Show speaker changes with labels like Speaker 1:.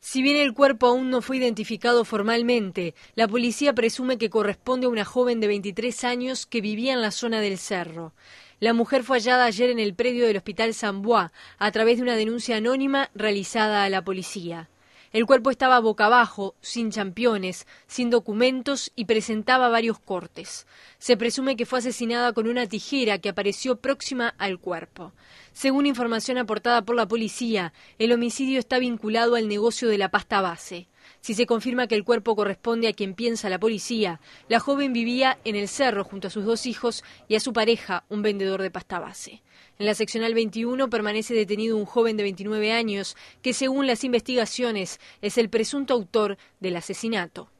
Speaker 1: Si bien el cuerpo aún no fue identificado formalmente, la policía presume que corresponde a una joven de 23 años que vivía en la zona del cerro. La mujer fue hallada ayer en el predio del Hospital San a través de una denuncia anónima realizada a la policía. El cuerpo estaba boca abajo, sin championes, sin documentos y presentaba varios cortes. Se presume que fue asesinada con una tijera que apareció próxima al cuerpo. Según información aportada por la policía, el homicidio está vinculado al negocio de la pasta base. Si se confirma que el cuerpo corresponde a quien piensa la policía, la joven vivía en el cerro junto a sus dos hijos y a su pareja, un vendedor de pasta base. En la seccional 21 permanece detenido un joven de 29 años que, según las investigaciones, es el presunto autor del asesinato.